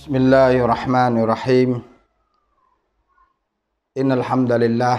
بسم الله الرحمن الرحيم إن الحمد لله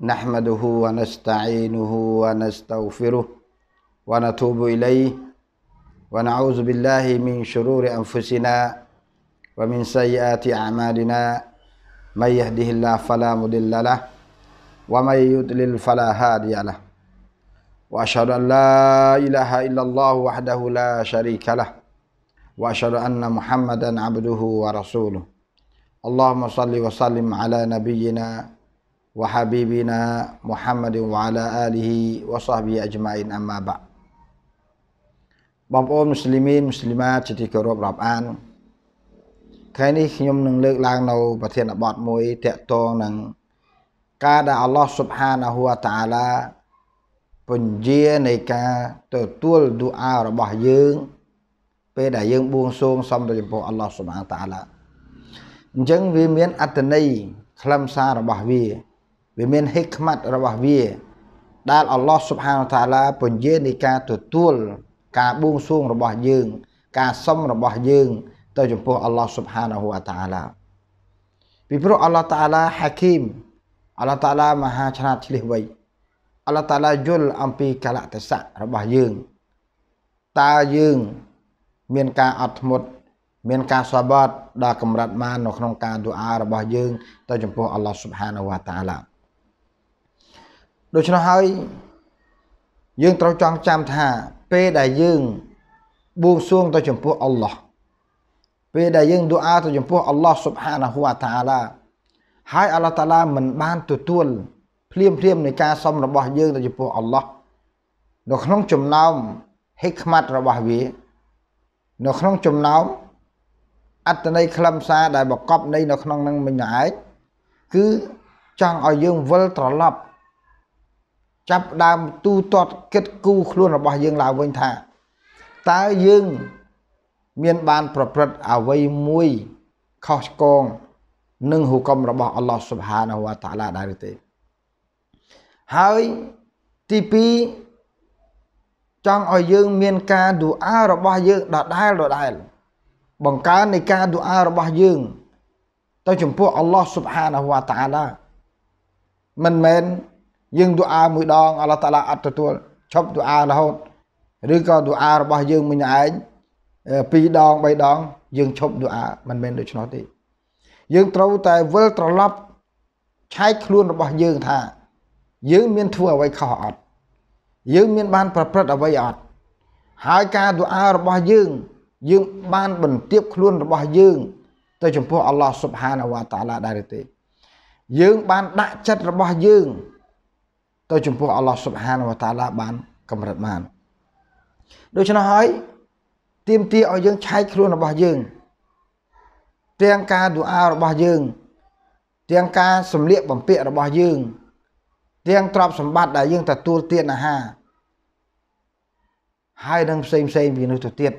نحمده ونستعينه ونستغفره ونتوب إليه ونعوذ بالله من شرور أنفسنا ومن سيئات أعمالنا من يهده الله فلا مضل له ومن يضلل فلا هادي له وأشهد أن لا إله إلا الله وحده لا شريك له وأشهد أن محمدا عبده ورسوله اللهم صل وسلم على نبينا وحبيبنا محمد وعلى آله وصحبه أجمعين أما بعد បងប្អូនមូស្លីមីនមូស្លីម៉ាជាទីគោរពរាប់អានថ្ងៃនេះខ្ញុំនឹងលើកឡើងនៅប្រធានបទមួយតាក់ទងនឹងការដែលអល់ឡោះស៊ុបហានាហ៊ូវតាអាឡាពញានៃការទទួលឌូអារបស់យើងពេលដែលយើងបួងសួងសុំទៅចំពោះអល់ឡោះសុបានតាឡាអញ្ចឹងវាមានអត្តន័យខ្លឹមសាររបស់វា វាមានហិកម៉ាត់របស់វាដែលអល់ឡោះសុបានតាឡាពន្យានៃការទទួល ការបួងសួងរបស់យើង ការសុំរបស់យើង ទៅចំពោះអល់ឡោះសុបានហូតាឡាពីព្រោះអល់ឡោះតាឡាហាគីមអល់ឡោះតាឡាមហាឆ្លាតឆ្លៀសវៃអល់ឡោះតាឡាយល់អំពីកលៈទេសៈរបស់យើងតើយើងមានការអត់ធ្មត់មានការសបត់ដល់កម្រិតបាននៅក្នុងការទូអារបស់ យើង ទៅចំពោះអល់ឡោះស៊ុបហានាវតាឡាដូច្នោះហើយយើងត្រូវចងចាំថា ពេលដែលយើងបួងសួងទៅចំពោះអល់ឡោះពេលដែលយើងទូអាទៅចំពោះអល់ឡោះស៊ុបហានាវតាឡាហើយអល់ឡោះតាឡាមិនបានទទួល ភ្លាមភ្លាមនៃការសុំរបស់យើងទៅចំពោះអល់ឡោះនៅក្នុងចំណោមហិកម៉ាត់របស់វានៅក្នុងចំណោមអត្តន័យខ្លឹមសារដែលបកប់នៃ នៅក្នុងនឹងមិញឯងគឺចង់ឲ្យយើងវិលត្រឡប់ចាប់ដើមទូទាត់គិតគូខ្លួនរបស់យើងឡើងវិញថាតើយើង មានបាន ប្រព្រឹត្តអ្វីមួយខុសឆ្គងនឹងហុកមរបស់អល់ឡោះស៊ុបហានវតាឡាដែរឬទេហើយទី2ចង់ឲ្យយើងមានការឌូអារបស់យើងដដែលដដែលបង្កើននៃការឌូអារបស់យើងទៅចំពោះអល់ឡោះស៊ុបហានាហ៊ូវតាអាឡាមិនមែនយើងឌូអាមួយដងអល់ឡោះតាអាឡាអត់ទទួលឈប់ឌូអារហូត ឬក៏ឌូអារបស់យើងមួយឯងពីរដងបីដង យើងឈប់ឌូអាមិនមែនដូច្នោះទេយើងត្រូវតែវិលត្រឡប់ឆែកខ្លួនរបស់យើងថា យើងមានធ្វើអ្វីខុសអត់យើងមានបានប្រព្រឹត្តអ្វីអត់ហើយការទូអារបស់យើង យើងបានបន្ទាបខ្លួនរបស់យើង ទៅចំពោះអល់ឡោះស៊ុបហានវ៉ាតាឡាដែរទេ យើង បានដាក់ចិត្តរបស់យើង ទៅចំពោះអល់ឡោះស៊ុបហានវ៉ាតាឡាបាន កម្រិតបាន ដូច្នោះហើយទៀមទាឲ្យយើងឆែកខ្លួនរបស់យើងទាំងការទូអារបស់យើងទាំងការសំលៀកបំពាក់របស់យើងទាំងទ្រព្យសម្បត្តិដែលយើងទទួលទានអាហារហើយនឹងផ្សេងផ្សេងពីនោះទៅទៀត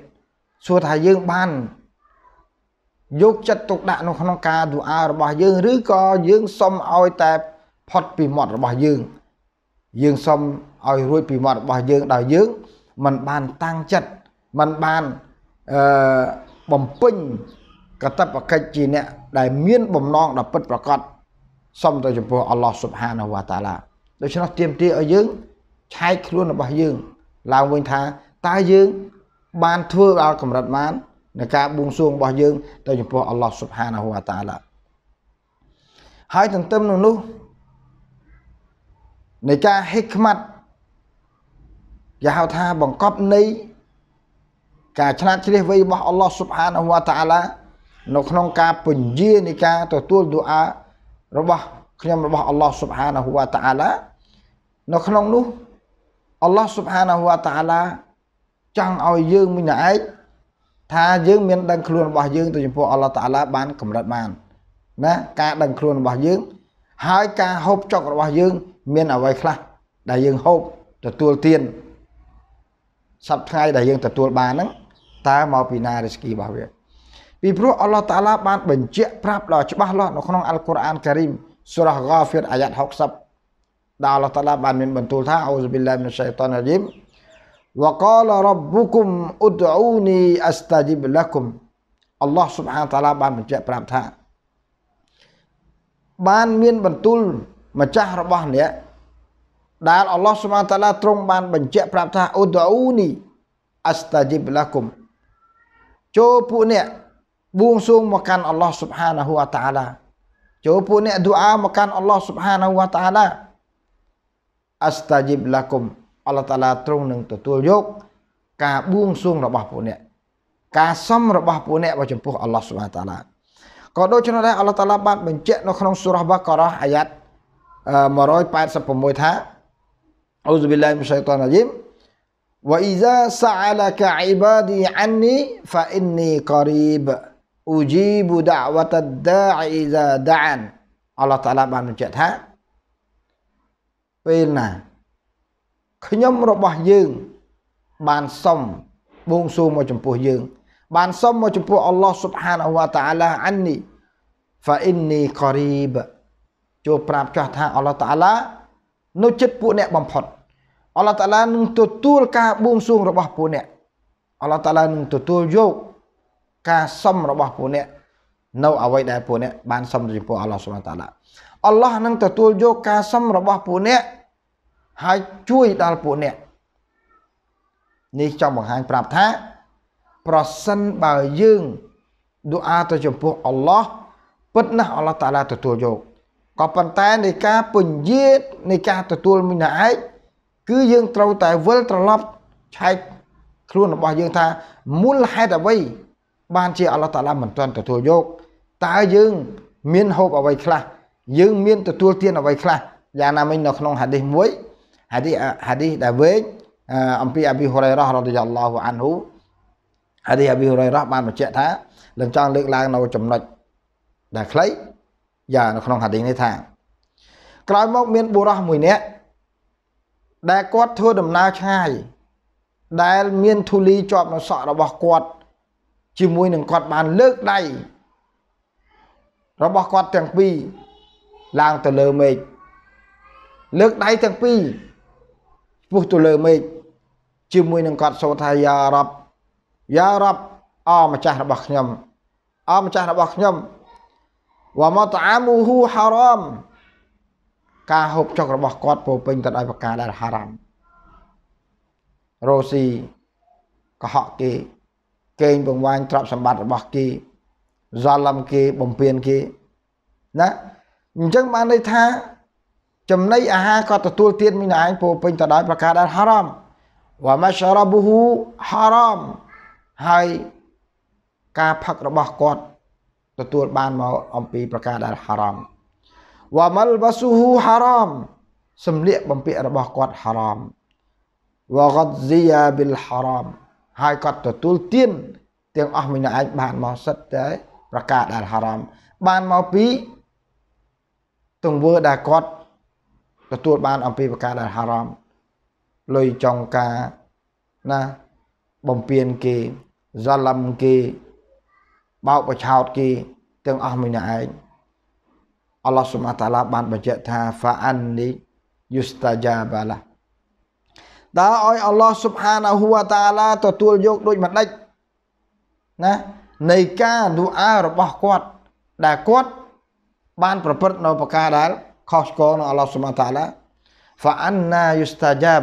សួរថាយើងបានយកចិត្តទុកដាក់នៅក្នុងការឌូអារបស់យើង ឬក៏យើងសុំឲ្យតែផុតពីមាត់របស់យើង យើងសុំឲ្យរួចពីមាត់របស់យើងដោយយើងมันបានតាំងចិត្តมันបានអឺបំពេញកតបកិច្ចជាអ្នកដែលមានបំណងដ៏ពិតប្រាកដសុំទៅចំពោះអល់ឡោះស៊ុបហានវតាឡាដូច្នោះទាមទារឲ្យយើង ឆែកខ្លួនរបស់យើងឡើងវិញថាតើយើង បានធ្វើដល់កម្រិតបាននៃការបួងសួងរបស់ យើង ទៅចំពោះអល់ឡោះស៊ុបហានាហ៊ូវតាឡាហើយទន្ទឹមនឹងនោះនៃការហិកម៉ាត់គេហៅថាបង្កប់នៃការឆ្លាតឆ្លៀសវៃរបស់អល់ឡោះស៊ុបហានាហ៊ូវតាឡានៅក្នុងការពន្យានៃការទទួលឌូអារបស់ខ្ញុំរបស់អល់ឡោះស៊ុបហានាហ៊ូវតាឡានៅក្នុងនោះអល់ឡោះស៊ុបហានាហ៊ូវតាឡាចង់ឲ្យយើងមួយណែឯងថាយើងមានដឹងខ្លួនរបស់យើងទៅចំពោះអល់ឡោះតាឡាបានកម្រិតបានណាការដឹងខ្លួនរបស់យើង ហើយការហូបចុក របស់យើងមានអ្វីខ្លះដែលយើងហូបទទួលទានសប្តាហ៍ដែលយើងទទួលបានហ្នឹងតើមកពីណារីស្គីរបស់វាពីព្រោះអល់ឡោះតាឡាបានបញ្ជាក់ប្រាប់ដល់ច្បាស់លាស់នៅក្នុងអល់កុរអានការីមសូរ៉ាហ្គាហ្វៀតអាយ៉ាត់60ដែលអល់ឡោះតាឡាបានមានបន្ទូលថាអូសប៊ីឡាមីនឆៃតានរ៉ាជីម wa qala rabbukum ud'uni astajib lakum អល់ឡោះសុបហានតាឡាបានបញ្ជាក់ប្រាប់ថាបានមានបន្ទូលម្ចាស់របស់អ្នកដែលអល់ឡោះសុបហានតាឡាទ្រង់បានបញ្ជាក់ប្រាប់ថាអ៊ូដូនីអាស្តាជីបឡាគុំចូលពួកអ្នកបួងសួងមកកាន់អល់ឡោះសុបហានហូវតាឡាចូលពួកអ្នកឌូអាមកកាន់អល់ឡោះសុបហានហូវតាឡាអាស្តាជីបឡាគុំអល់ឡោះតាឡាទ្រង់នឹងទទួលយក ការបួងសួងរបស់ពួកអ្នកការសុំរបស់ពួកអ្នករបស់ចំពោះអល់ឡោះស៊ុបហានតាឡាក៏ដូច្នោះដែរអល់ឡោះតាឡាបានបញ្ជាក់នៅក្នុងសូរ៉ាបះការ៉ាអាយ៉ាត់186ថាអ៊ូស៊ូប៊ីឡាហ៊ីមីនឆៃតានរ៉ាជីម وإذا سألك عبادي عني فإني قريب أجيب دعوة الداع إذا دعان الله تعالى បានបញ្ជាក់ថាពេលណាខ្ញុំរបស់យើងបានសុំបួងសួងមកចំពោះយើង បានសុំមកចំពោះអល់ឡោះស៊ុបហានអវតាអាឡាអាននីហ្វាអ៊ីននីករីបចូលប្រាប់ចោះថាអល់ឡោះតាអាឡានៅចិត្តពួកអ្នកបំផុតអល់ឡោះតាអាឡានឹងទទួលការបួងសួងរបស់ពួកអ្នកអល់ឡោះតាអាឡានឹងទទួលយកការសុំរបស់ពួកអ្នកនៅអ្វីដែលពួកអ្នកបានសុំចំពោះអល់ឡោះស៊ុបហានតាអាឡាអល់ឡោះនឹងទទួលយកការសុំរបស់ពួកអ្នកហើយជួយដល់ពួកអ្នកនេះចង់បង្ហាញប្រាប់ថា ប្រសិនបើយើងឌូអាទៅចំពោះអល់ឡោះពិតណាស់អល់ឡោះតាឡាទទួលយកក៏ប៉ុន្តែនៃការពញ្ញៀតនៃការទទួលមួយណាឯងគឺយើងត្រូវតែវិលត្រឡប់ឆែកខ្លួនរបស់យើងថាមូលហេតុអ្វីបានជាអល់ឡោះតាឡាមិនទាន់ទទួលយកតើយើងមានហូបអ្វីខ្លះយើងមានទទួលទានអ្វីខ្លះយ៉ាងណាមិញនៅក្នុងហាឌីសមួយហាឌីហាឌីដែលវែកអំពីអាប៊ីហូរ៉ៃរ៉ារ៉ាឌីយ៉ាឡោះអានហ៊ូហាឌីអាប៊ីហូរ៉ៃរ៉ាបានបញ្ជាក់ថាលោកចង់លើកឡើងនៅចំណុចដែលខ្លីយ៉ានៅក្នុងហាឌីនេះថាក្រោយមកមានបុរសមួយនាក់ដែលគាត់ធ្វើដំណើរឆ្ងាយដែលមានធូលីជាប់នៅសក់របស់គាត់ជាមួយនឹងគាត់បានលើកដៃរបស់គាត់ទាំងពីរឡើងទៅលើមេឃលើកដៃទាំងពីរពោះទៅលើមេឃជាមួយនឹងគាត់សូត្រថាយ៉ារ៉ាប់យ៉ារ៉ាប់ អម្ចាស់របស់ខ្ញុំអម្ចាស់របស់ខ្ញុំវ៉ាម៉តអាមហ៊ូហារ៉ាមការហូបចុករបស់គាត់ពោពេញទៅដោយប្រការដែលហារ៉ាមរ៉ូស៊ីកុហកគេកេងបង្វាញទ្រព្យសម្បត្តិរបស់គេហ្សាឡាំគេបំពេញគេណាអញ្ចឹងបានន័យថាចំណីអាហារក៏ទទួលទានមីនឯងពោពេញទៅដោយប្រការដែលហារ៉ាមវ៉ាម៉ាសរ៉ាប៊ូហ៊ូហារ៉ាមហើយការផឹករបស់គាត់ទទួលបានមកអំពីប្រការដែលហារ៉ាមវ៉ាម៉លបាស៊ូហ៊ូហារ៉ាមសម្លៀកបំពាក់របស់គាត់ហារ៉ាមវ៉ាហ្កាត់ហ្ស៊ីយ៉ាប៊ីលហារ៉ាមហើយគាត់ទទួលទាន ទាំងអស់មួយនឹងអាចបានមកសិតតែប្រការដែលហារ៉ាមបានមកពី ទង្វើដែលគាត់ទទួលបានអំពីប្រការដែលហារ៉ាមលុយចង់ការណាបំពេញគេហ្សាឡឹមគេ បោកប្រឆោតគេទាំងអស់មួយណាឯងអល់ឡោះសុបហានតាឡាបានបញ្ជាក់ថាហ្វាអាននីយូស្តាជាបាឡាតើឲ្យអល់ឡោះសុបហានហ៊ូវតាឡាទទួលយកដូចមួយដេចណានៃការឌូអារបស់គាត់ដែលគាត់បាន ប្រព្រឹត្តនៅប្រការដែលខុសឆ្គងនឹងអល់ឡោះស៊ុបហានតាឡាហ្វាអានណាយូស្តាជាប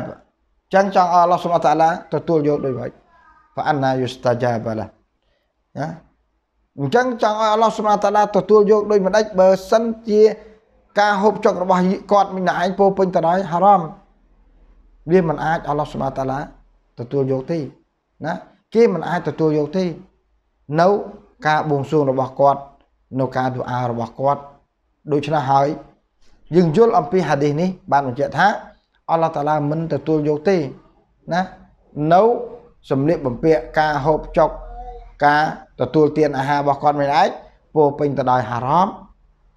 ចឹងចង់អល់ឡោះស៊ុបហានតាឡាទទួលយកដូចហ្នឹងហ្វាអានណាយូស្តាជាបឡាណាអញ្ចឹងចង់ឲ្យអល់ឡោះស៊ុបហានតាឡាទទួលយកដោយមិនដេចបើសិនជា ការហូបចុករបស់គាត់មិនណឯងពោពេញទៅដោយហារ៉ាមវាមិនអាចអល់ឡោះស៊ុបហានតាឡាទទួលយកទេណាគេមិនអាចទទួលយកទេនៅការបួងសួងរបស់គាត់ នៅការទូអារបស់គាត់ ដូច្នេះហើយយើងយល់អំពីហាឌីសនេះបានបញ្ជាក់ថាអល់ឡោះតាឡាមិនទទួលយកទេណានៅសម្លៀកបំពាក់ការហូបចុក ការទទួលទានអាហាររបស់គាត់មិនអាចពោពេញទៅដោយហារ៉ាម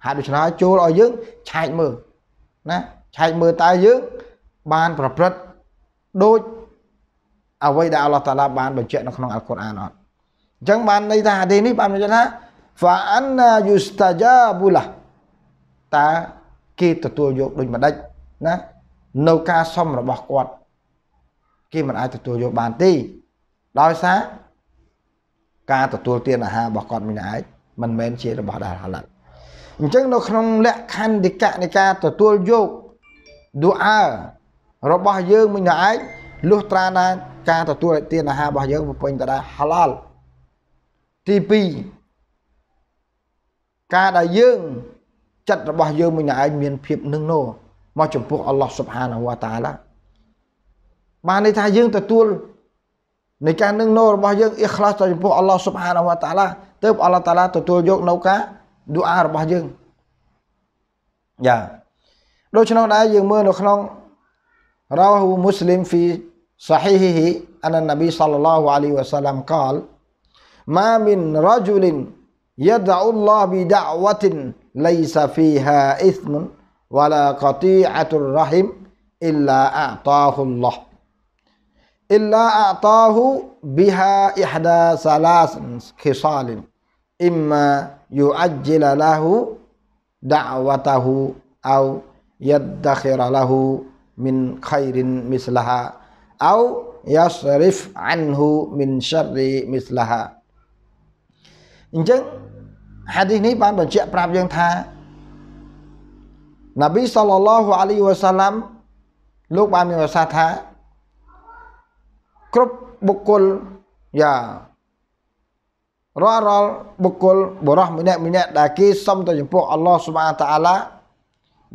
ហើយដូច្នេះចូលឲ្យយើងឆែកមើលណាឆែកមើលតើយើងបានប្រព្រឹត្តដូចអ្វីដែលអល់ឡោះតាឡាបានបញ្ជាក់នៅក្នុងអល់កុរអានអត់អញ្ចឹងបានន័យថាហាឌីសនេះបានបញ្ជាក់ថា fa anna yustajabu lah តើគេទទួលយកដូចម្ដេចណានៅការសុំរបស់គាត់គេមិនអាចទទួលយកបានទេដោយសារការទទួលទានអាហាររបស់គាត់មិនអាចមិនមែនជារបស់ដែលហាឡាល់អញ្ចឹង នៅក្នុងលក្ខខណ្ឌិកនៃការទទួលយកឌូអារបស់យើងមិនអាចលុះត្រាណា ការទទួល ទានអាហាររបស់យើងពេញទៅដោយហាឡាល់ទី2ការដែលយើងចិត្តរបស់យើងមួយនឹងឯងមានភាពនឹងណោមកចំពោះអល់ឡោះសុបហានវតាឡាបានន័យថាយើងទទួលនៃការនឹងណោរបស់យើងអ៊ីខ្លាសទៅចំពោះអល់ឡោះសុបហានវតាឡាទើបអល់ឡោះតាឡាទទួលយកនៅការឌូអារបស់យើងយ៉ាដូច្នោះដែរយើងមើលនៅក្នុងរ៉ាហ៊ូមូស្លីមហ្វី صحيحه أن النبي صلى الله عليه وسلم قال ما من رجل يدعو الله بدعوة ليس فيها إثم ولا قطيعة الرحم إلا أعطاه الله إلا أعطاه بها إحدى ثلاث خصال إما يؤجل له دعوته أو يدخر له من خير مثلها أو يصرف عنه من شر مثلها إن ហាឌីសនេះបានបញ្ជាក់ប្រាប់យើងថាណាប៊ីសល្លឡោះអាលីវ៉ាសាឡាំលោកបានមានប្រសាសន៍ថាគ្រប់បុគ្គលយ៉ារាល់រាល់បុគ្គលបរោះម្នាក់ម្នាក់ដែលគេសុំទៅចំពោះអល់ឡោះស៊ុបហានតាអាឡា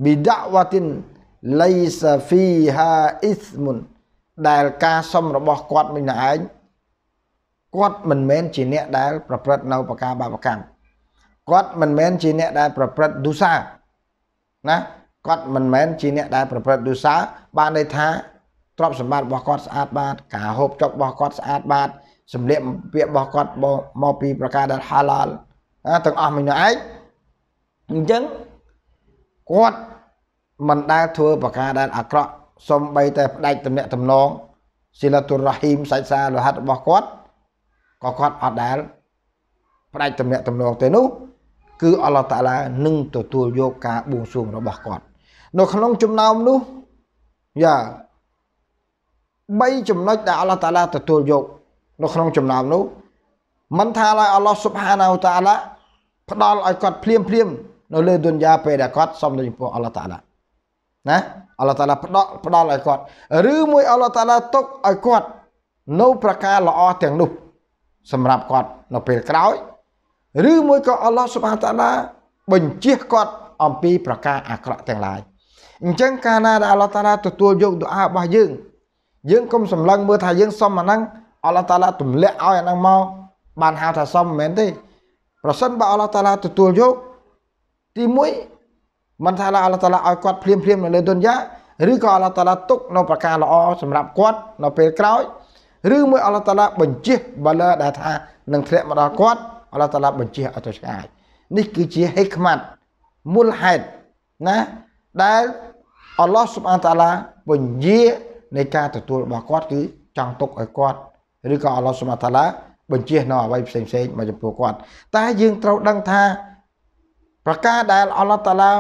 ប៊ីដាវ៉ាទីនឡៃសាហ្វីហាអ៊ីស្មុនដែលការសុំរបស់គាត់មិញណែឯងគាត់មិនមែនជាអ្នកដែលប្រព្រឹត្តនៅប្រការបាបកម្មគាត់មិនមែនជាអ្នកដែលប្រព្រឹត្តទុសាណាគាត់មិនមែនជាអ្នកដែលប្រព្រឹត្តទុសា បានន័យថាទ្រព្យសម្បត្តិរបស់គាត់ស្អាតបាតការហូបចុករបស់គាត់ស្អាតបាតសម្លៀកបំពាក់របស់គាត់មកពីប្រការដែល halal ទាំងអស់មួយនោះឯងអញ្ចឹងគាត់មិនដែលធ្វើប្រការដែលអាក្រក់សំបីតែផ្ដាច់តំណាក់តំណងសិលតុរ៉ាហ៊ីមសាច់សាលោហិតរបស់គាត់ក៏គាត់អត់ដែលផ្ដាច់តំណាក់តំណងទេនោះគឺអល់ឡោះតាឡានឹងទទួលយកការបួងសួងរបស់គាត់ នៅ ក្នុងចំណោមនោះយ៉ា3ចំណុចដែលអល់ឡោះតាឡាទទួលយក នៅក្នុងចំណោមនោះមិនថាឡើយអល់ឡោះស៊ុបហានាវតាឡាផ្ដល់ឲ្យគាត់ភ្លាមភ្លាមនៅលើឌុនយ៉ាពេលដែលគាត់សុំទៅចំពោះអល់ឡោះតាឡាណាអល់ឡោះតាឡាផ្ដល់ផ្ដល់ឲ្យគាត់ឬមួយអល់ឡោះតាឡាទុកឲ្យគាត់នៅប្រការល្អទាំងនោះសម្រាប់គាត់នៅពេលក្រោយឬមួយក៏អល់ឡោះសុបាតាឡាបញ្ជាគាត់អំពី ប្រការអាក្រក់ទាំងឡាយអញ្ចឹងកាលណាដែលអល់ឡោះតាឡាទទួលយកដុអារបស់យើងយើងកុំសម្លឹងមើលថាយើងសុំអាហ្នឹងអល់ឡោះតាឡាទម្លាក់ឲ្យអាហ្នឹងមកបានហៅថាសុំមិនមែនទេ ប្រសិនបើអល់ឡោះតាឡាទទួលយក ទី1មិនថាអល់ឡោះតាឡាឲ្យគាត់ភ្លាមភ្លាមនៅលើទុនយ៉ាឬក៏អល់ឡោះតាឡាទុកនៅប្រការល្អសម្រាប់គាត់នៅពេលក្រោយ ឬមួយអល់ឡោះតាឡាបញ្ជាបលាដែលថានឹងធ្លាក់មកដល់គាត់អល់ឡោះតាឡាបញ្ជាឲ្យទៅឆ្ងាយនេះគឺជាហេខ្មាត់មូលហេតុណាដែលអល់ឡោះស៊ុបអានតាឡាបញ្ជានៃការទទួលរបស់គាត់គឺចង់ទុកឲ្យគាត់ឬក៏អល់ឡោះស៊ុបអានតាឡាបញ្ជានៅអ្វីផ្សេងផ្សេងមកចំពោះគាត់ តែយើងត្រូវដឹងថា ប្រការដែលអល់ឡោះតាឡា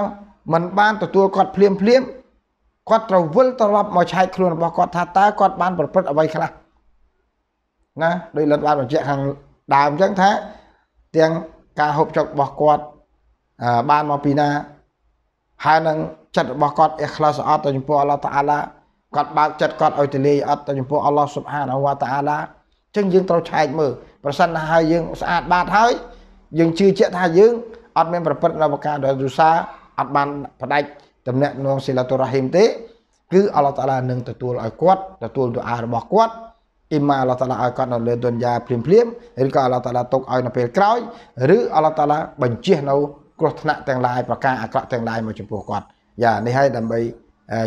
មិនបាន ទទួលគាត់ភ្លាមភ្លាមគាត់ត្រូវវិលត្រឡប់មកឆែកខ្លួនរបស់គាត់ថាតើគាត់បានប្រព្រឹត្តអ្វីខ្លះណាដោយលិនបានបញ្ជាក់ខាងដើមអញ្ចឹងថាទាំងការហូបចុករបស់គាត់បានមកពីណាហើយនឹងចិត្តរបស់គាត់អ៊ីខ្លាសអត់ទៅចំពោះអល់ឡោះតាអាឡាគាត់បើកចិត្តគាត់ឲ្យទូលាយអត់ទៅចំពោះអល់ឡោះស៊ុបហានវតាអាឡាចឹងយើងត្រូវឆែកមើលប្រសិនណាហើយយើងស្អាតបាតហើយយើងជឿជាក់ថាយើងអត់មានប្រព្រឹត្តនៅប្រការដោយរុសាអត់បានផ្ដាច់តំណាក់នងសិលាតុរ៉ាហ៊ីមទេ គឺ អល់ឡោះតាអាឡានឹងទទួលឲ្យគាត់ទទួលទូអារបស់គាត់អ៊ីម៉ាអល់ឡោះតាឡាឲ្យគាត់នៅលើទុនយ៉ាភ្លាមភ្លាមឬក៏អល់ឡោះតាឡាទុកឲ្យនៅពេលក្រោយឬអល់ឡោះតាឡាបញ្ជានៅគ្រោះថ្នាក់ទាំងឡាយប្រការអាក្រក់ទាំងឡាយមកចំពោះគាត់យ៉ានេះហើយដើម្បី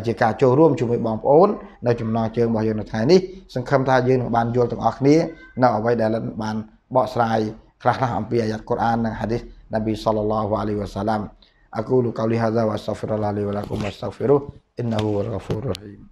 ជាការចូលរួមជាមួយបងប្អូននៅចំណងជើងរបស់យើងនៅថ្ងៃនេះសង្ឃឹមថាយើងនឹងបានយល់ទាំងអស់គ្នានៅអ្វីដែលបានបកស្រាយខ្លះៗអំពីអាយ៉ាត់កូរ៉ាននិងហាឌីសនប៊ីសល្លឡោះអាលីវ៉ាសាឡាំ أقول قولي هذا وأستغفر الله لي ولكم وأستغفروه إنه هو الغفور الرحيم